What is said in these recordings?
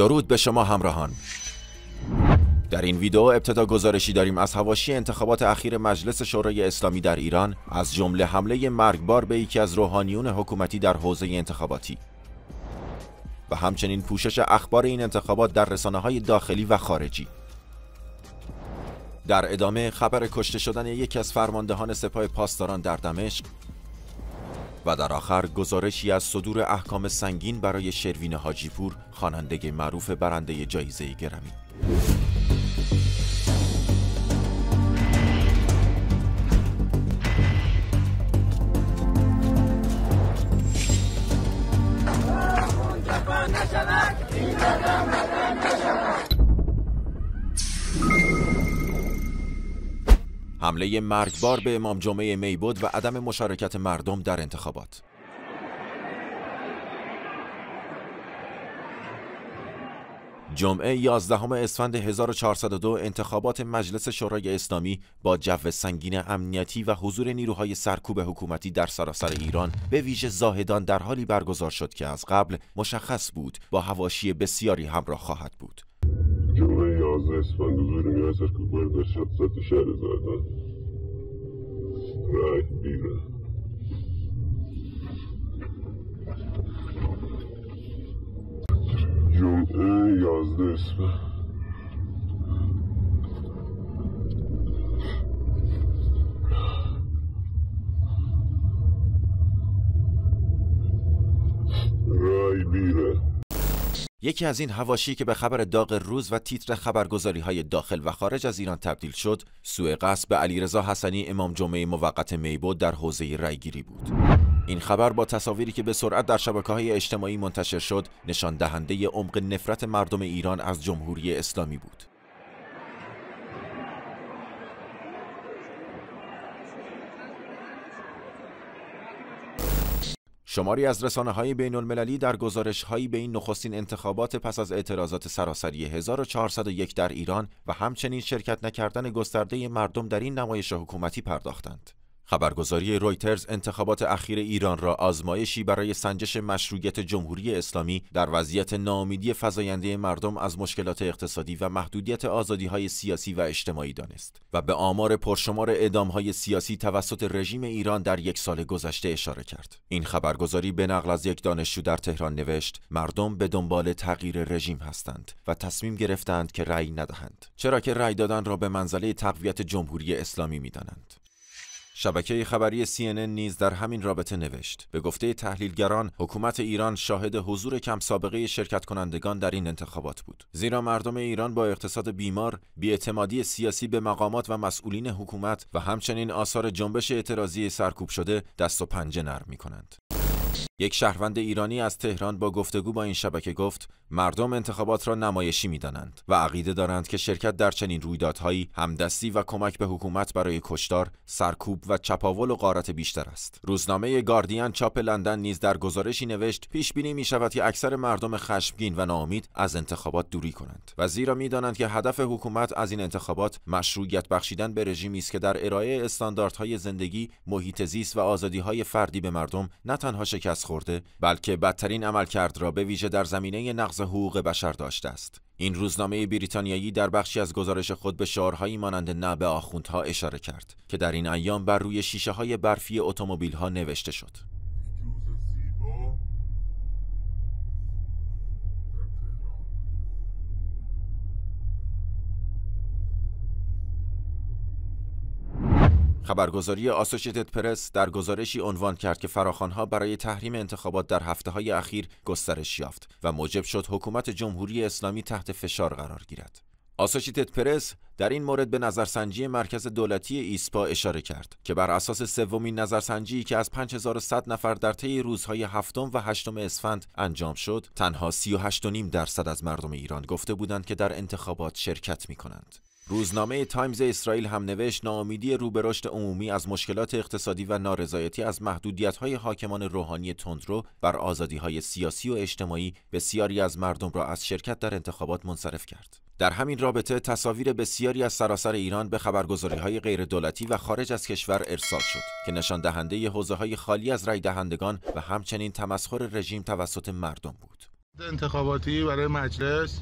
درود به شما همراهان در این ویدئو ابتدا گزارشی داریم از هواشی انتخابات اخیر مجلس شورای اسلامی در ایران از جمله حمله مرگبار به یکی از روحانیون حکومتی در حوزه انتخاباتی و همچنین پوشش اخبار این انتخابات در رسانه های داخلی و خارجی در ادامه خبر کشته شدن یکی از فرماندهان سپاه پاسداران در دمشق در آخر گزارشی از صدور احکام سنگین برای شروین حاجیپور خواننده معروف برنده جایزه گرمی حمله مرگبار به امام جمعه میبود و عدم مشارکت مردم در انتخابات جمعه 11 اسفند 1402 انتخابات مجلس شورای اسلامی با جو سنگین امنیتی و حضور نیروهای سرکوب حکومتی در سراسر ایران به ویژه زاهدان در حالی برگزار شد که از قبل مشخص بود با هواشی بسیاری همراه خواهد بود. Weihnachtsmann gewöhnen, ja, sagt, guck mal, das Schatz, das ist alles, Alter. Right, Bier. Cumhur yazdı ismi. Raybire. یکی از این هواشی که به خبر داغ روز و تیتر خبرگزاری های داخل و خارج از ایران تبدیل شد، سوء قصد به علیرضا حسنی امام جمعه موقت میبود در حوزه رایگیری بود. این خبر با تصاویری که به سرعت در شبکه های اجتماعی منتشر شد، نشان دهنده عمق نفرت مردم ایران از جمهوری اسلامی بود. شماری از رسانه های بین المللی در گزارش هایی به این نخستین انتخابات پس از اعتراضات سراسری 1401 در ایران و همچنین شرکت نکردن گسترده مردم در این نمایش حکومتی پرداختند. خبرگزاری رویترز انتخابات اخیر ایران را آزمایشی برای سنجش مشروعیت جمهوری اسلامی در وضعیت نامیدی فزاینده مردم از مشکلات اقتصادی و محدودیت آزادی های سیاسی و اجتماعی دانست و به آمار پرشمار اعدام های سیاسی توسط رژیم ایران در یک سال گذشته اشاره کرد این خبرگزاری به نقل از یک دانشجو در تهران نوشت مردم به دنبال تغییر رژیم هستند و تصمیم گرفتند که رأی ندهند چرا که رأی دادن را به منزله تقویت جمهوری اسلامی میدانند شبکه خبری CNN نیز در همین رابطه نوشت به گفته تحلیلگران حکومت ایران شاهد حضور کم سابقه شرکت کنندگان در این انتخابات بود زیرا مردم ایران با اقتصاد بیمار بیاعتمادی سیاسی به مقامات و مسئولین حکومت و همچنین آثار جنبش اعتراضی سرکوب شده دست و پنجه نرم می کنند یک شهروند ایرانی از تهران با گفتگو با این شبکه گفت مردم انتخابات را نمایشی میدانند و عقیده دارند که شرکت در چنین رویدادهایی همدستی و کمک به حکومت برای کشدار، سرکوب و چپاول و غارت بیشتر است روزنامه گاردین چاپ لندن نیز در گزارشی نوشت پیش بینی می شود که اکثر مردم خشمگین و ناامید از انتخابات دوری کنند و زیرا میدانند که هدف حکومت از این انتخابات مشروعیت بخشیدن به رژیمی است که در ارائه استانداردهای زندگی محیط زیست و های فردی به مردم نه تنها شکست خورده بلکه بدترین عملکرد را به ویژه در زمینه نقض حقوق بشر داشته است این روزنامه بریتانیایی در بخشی از گزارش خود به شعارهایی مانند نه به آخوندها اشاره کرد که در این ایام بر روی شیشه های برفی اتومبیل ها نوشته شد خبرگزاری آسوشیتد پرس در گزارشی عنوان کرد که فراخوانها برای تحریم انتخابات در هفته های اخیر گسترش یافت و موجب شد حکومت جمهوری اسلامی تحت فشار قرار گیرد. آسوشیتد پرس در این مورد به نظرسنجی مرکز دولتی ایسپا اشاره کرد که بر اساس سومین نظرسنجی که از 5100 نفر در طی روزهای هفتم و هشتم اسفند انجام شد، تنها 38.5 درصد از مردم ایران گفته بودند که در انتخابات شرکت می کنند. روزنامه تایمز اسرائیل هم نوشت ناامیدی روبرشت عمومی از مشکلات اقتصادی و نارضایتی از های حاکمان روحانی تندرو بر های سیاسی و اجتماعی بسیاری از مردم را از شرکت در انتخابات منصرف کرد. در همین رابطه تصاویر بسیاری از سراسر ایران به غیر غیردولتی و خارج از کشور ارسال شد که نشان دهنده حوزه های خالی از رای دهندگان و همچنین تمسخر رژیم توسط مردم بود. انتخاباتی برای مجلس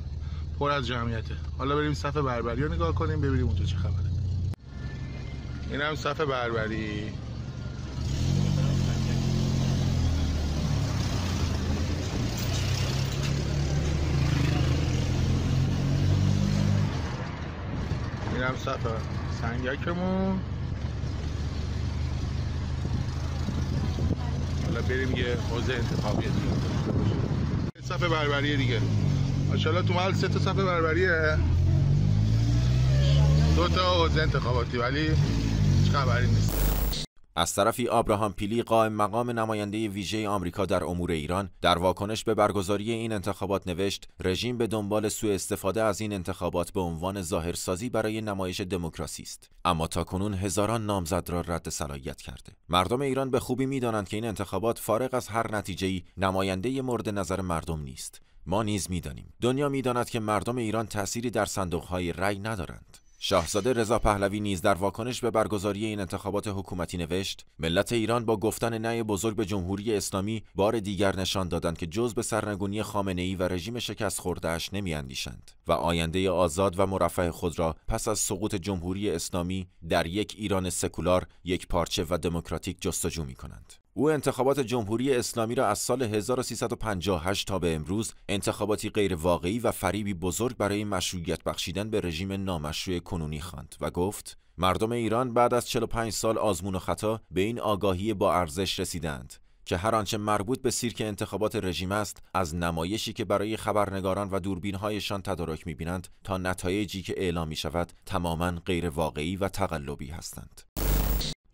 پر از جمعیته حالا بریم صف بربری رو نگاه کنیم ببینیم اونجا چه خبره این هم صف بربری این هم سنگکمون حالا بریم یه حوزه انتخابی دیگه صف بربری دیگه ماشاءالله تو سه تا صفحه بربریه دو تا انتخاباتی ولی هیچ خبری نیست از طرفی آبراهام پیلی قائم مقام نماینده ویژه آمریکا در امور ایران در واکنش به برگزاری این انتخابات نوشت رژیم به دنبال سوء استفاده از این انتخابات به عنوان ظاهرسازی برای نمایش دموکراسی است اما تا کنون هزاران نامزد را رد صلاحیت کرده مردم ایران به خوبی میدانند که این انتخابات فارغ از هر نتیجه‌ای نماینده مورد نظر مردم نیست ما نیز میدانیم دنیا میداند که مردم ایران تأثیری در صندوقهای رأی ندارند شاهزاده رضا پهلوی نیز در واکنش به برگزاری این انتخابات حکومتی نوشت ملت ایران با گفتن نه بزرگ به جمهوری اسلامی بار دیگر نشان دادند که جز به سرنگونی خامنه ای و رژیم شکست خوردهاش نمیاندیشند و آینده آزاد و مرفه خود را پس از سقوط جمهوری اسلامی در یک ایران سکولار یک پارچه و دموکراتیک جستجو می کنند. او انتخابات جمهوری اسلامی را از سال 1358 تا به امروز انتخاباتی غیر واقعی و فریبی بزرگ برای مشروعیت بخشیدن به رژیم نامشروع کنونی خواند و گفت مردم ایران بعد از 45 سال آزمون و خطا به این آگاهی با ارزش رسیدند که هر آنچه مربوط به سیرک انتخابات رژیم است از نمایشی که برای خبرنگاران و دوربینهایشان تدارک میبینند تا نتایجی که اعلام می شود تماما غیر واقعی و تقلبی هستند.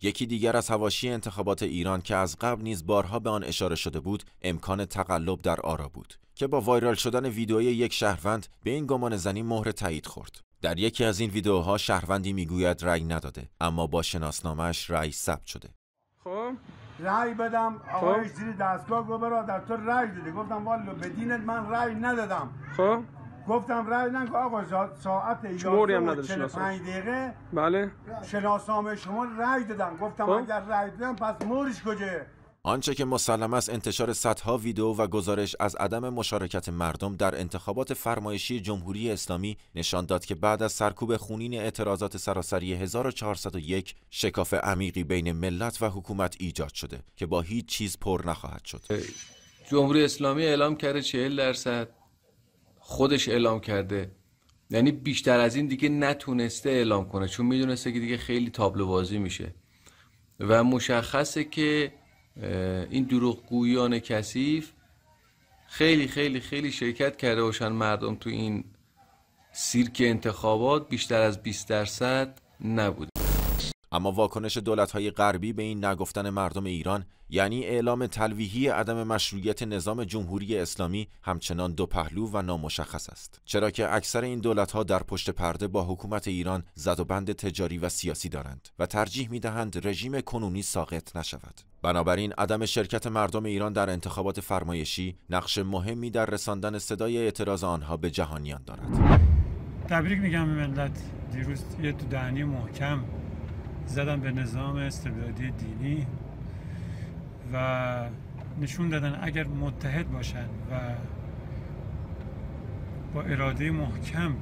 یکی دیگر از هواشی انتخابات ایران که از قبل نیز بارها به آن اشاره شده بود امکان تقلب در آرا بود که با وایرال شدن ویدئوی یک شهروند به این گمان زنی مهر تایید خورد در یکی از این ویدیوها شهروندی میگوید رأی نداده اما با شناسنامهش رأی ثبت شده خب رأی بدم خب؟ آقای زیر دستگاه گفت برادر تو رأی دادی گفتم والا به من رأی ندادم خب گفتم رای که آقا ساعت 11 هم نداره بله شناسنامه شما رای دادم گفتم خب. اگر رای دادم پس مورش کجه آنچه که مسلم است انتشار صدها ویدیو و گزارش از عدم مشارکت مردم در انتخابات فرمایشی جمهوری اسلامی نشان داد که بعد از سرکوب خونین اعتراضات سراسری 1401 شکاف عمیقی بین ملت و حکومت ایجاد شده که با هیچ چیز پر نخواهد شد. جمهوری اسلامی اعلام کرده 40 درصد خودش اعلام کرده یعنی بیشتر از این دیگه نتونسته اعلام کنه چون میدونسته که دیگه خیلی تابلو بازی میشه و مشخصه که این دروغگویان کثیف خیلی خیلی خیلی شرکت کرده باشن مردم تو این سیرک انتخابات بیشتر از 20 درصد نبوده اما واکنش های غربی به این نگفتن مردم ایران یعنی اعلام تلویحی عدم مشروعیت نظام جمهوری اسلامی همچنان دو پهلو و نامشخص است چرا که اکثر این ها در پشت پرده با حکومت ایران زد و بند تجاری و سیاسی دارند و ترجیح می‌دهند رژیم کنونی ساقط نشود بنابراین عدم شرکت مردم ایران در انتخابات فرمایشی نقش مهمی در رساندن صدای اعتراض آنها به جهانیان دارد تبریک میگم به ملت دیروز یه تو دهنی محکم زدن به نظام استبدادی دینی و نشون دادن اگر متحد باشن و با اراده محکم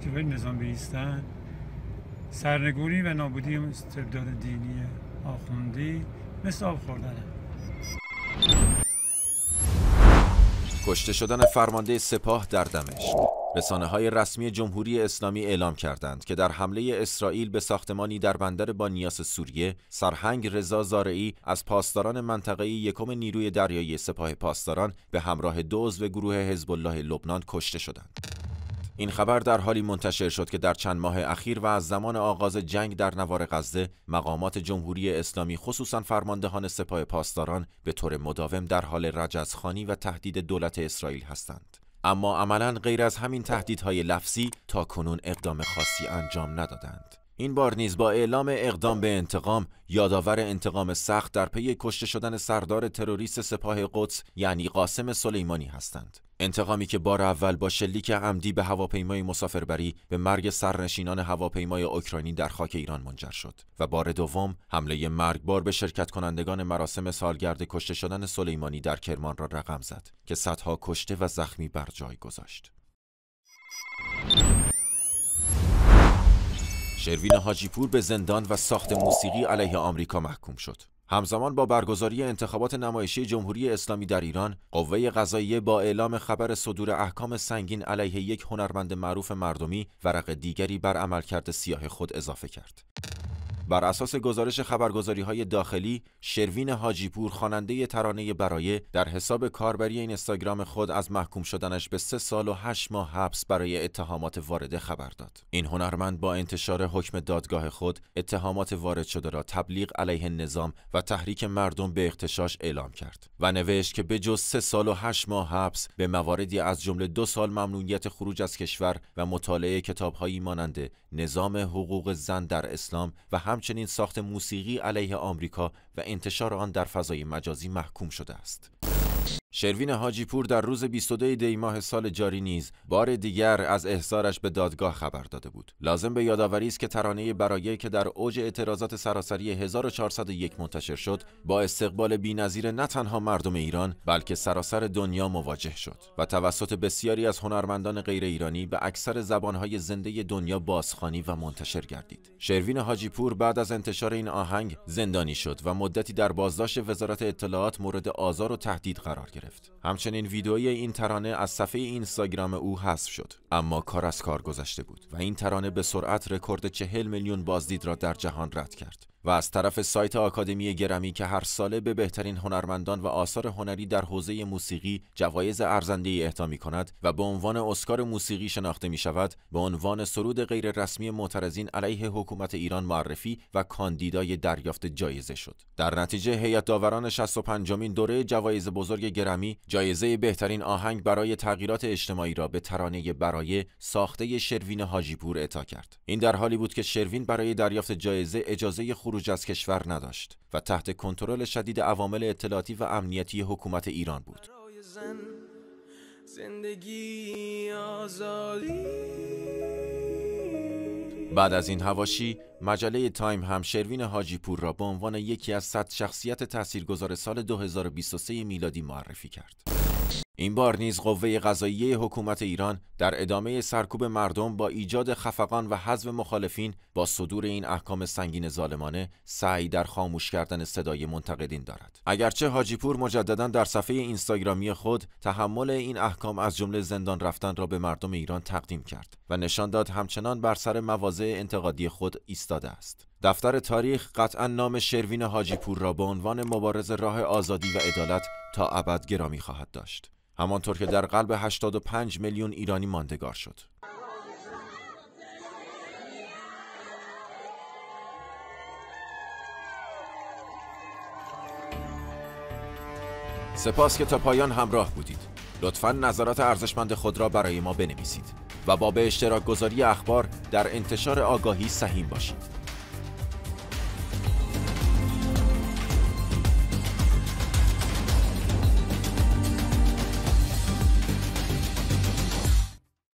جلوی نظام بیستن سرنگونی و نابودی استبداد دینی آخوندی مثل آب خوردنه کشته شدن فرمانده سپاه در دمشق رسانه های رسمی جمهوری اسلامی اعلام کردند که در حمله اسرائیل به ساختمانی در بندر بانیاس سوریه سرهنگ رضا زارعی از پاسداران منطقه یکم نیروی دریایی سپاه پاسداران به همراه دو و گروه حزب الله لبنان کشته شدند این خبر در حالی منتشر شد که در چند ماه اخیر و از زمان آغاز جنگ در نوار غزه مقامات جمهوری اسلامی خصوصا فرماندهان سپاه پاسداران به طور مداوم در حال رجزخانی و تهدید دولت اسرائیل هستند اما عملا غیر از همین تهدیدهای لفظی تا کنون اقدام خاصی انجام ندادند این بار نیز با اعلام اقدام به انتقام یادآور انتقام سخت در پی کشته شدن سردار تروریست سپاه قدس یعنی قاسم سلیمانی هستند انتقامی که بار اول با شلیک عمدی به هواپیمای مسافربری به مرگ سرنشینان هواپیمای اوکراینی در خاک ایران منجر شد و بار دوم حمله مرگبار به شرکت کنندگان مراسم سالگرد کشته شدن سلیمانی در کرمان را رقم زد که صدها کشته و زخمی بر جای گذاشت. شروین حاجیپور به زندان و ساخت موسیقی علیه آمریکا محکوم شد. همزمان با برگزاری انتخابات نمایشی جمهوری اسلامی در ایران، قوه قضاییه با اعلام خبر صدور احکام سنگین علیه یک هنرمند معروف مردمی ورق دیگری بر عملکرد سیاه خود اضافه کرد. بر اساس گزارش خبرگزاری های داخلی شروین حاجیپور خواننده ترانه برای در حساب کاربری اینستاگرام خود از محکوم شدنش به سه سال و هشت ماه حبس برای اتهامات وارده خبر داد این هنرمند با انتشار حکم دادگاه خود اتهامات وارد شده را تبلیغ علیه نظام و تحریک مردم به اختشاش اعلام کرد و نوشت که به جز سه سال و هشت ماه حبس به مواردی از جمله دو سال ممنونیت خروج از کشور و مطالعه کتابهایی ماننده نظام حقوق زن در اسلام و هم همچنین ساخت موسیقی علیه آمریکا و انتشار آن در فضای مجازی محکوم شده است. شروین حاجی در روز 22 دی ماه سال جاری نیز بار دیگر از احضارش به دادگاه خبر داده بود. لازم به یادآوری است که ترانه برایه که در اوج اعتراضات سراسری 1401 منتشر شد، با استقبال بی‌نظیر نه تنها مردم ایران، بلکه سراسر دنیا مواجه شد و توسط بسیاری از هنرمندان غیر ایرانی به اکثر زبانهای زنده دنیا بازخوانی و منتشر گردید. شروین حاجی بعد از انتشار این آهنگ زندانی شد و مدتی در بازداشت وزارت اطلاعات مورد آزار و تهدید قرار گرفت. همچنین ویدئوی این ترانه از صفحه اینستاگرام او حذف شد اما کار از کار گذشته بود و این ترانه به سرعت رکورد چهل میلیون بازدید را در جهان رد کرد و از طرف سایت آکادمی گرمی که هر ساله به بهترین هنرمندان و آثار هنری در حوزه موسیقی جوایز ارزنده اهدا می کند و به عنوان اسکار موسیقی شناخته می شود به عنوان سرود غیررسمی معترضین علیه حکومت ایران معرفی و کاندیدای دریافت جایزه شد در نتیجه هیئت داوران 65 مین دوره جوایز بزرگ گرمی جایزه بهترین آهنگ برای تغییرات اجتماعی را به ترانه برای ساخته شروین حاجیپور اعطا کرد این در حالی بود که شروین برای دریافت جایزه اجازه خروج خروج از کشور نداشت و تحت کنترل شدید عوامل اطلاعاتی و امنیتی حکومت ایران بود. بعد از این هواشی مجله تایم هم شروین حاجی پور را به عنوان یکی از صد شخصیت تاثیرگذار سال 2023 میلادی معرفی کرد. این بار نیز قوه قضایی حکومت ایران در ادامه سرکوب مردم با ایجاد خفقان و حذف مخالفین با صدور این احکام سنگین ظالمانه سعی در خاموش کردن صدای منتقدین دارد اگرچه حاجی پور مجددا در صفحه اینستاگرامی خود تحمل این احکام از جمله زندان رفتن را به مردم ایران تقدیم کرد و نشان داد همچنان بر سر مواضع انتقادی خود ایستاده است دفتر تاریخ قطعا نام شروین حاجی را به عنوان مبارز راه آزادی و عدالت تا ابد گرامی خواهد داشت همانطور که در قلب 85 میلیون ایرانی ماندگار شد. سپاس که تا پایان همراه بودید. لطفا نظرات ارزشمند خود را برای ما بنویسید و با به اشتراک گذاری اخبار در انتشار آگاهی سهیم باشید.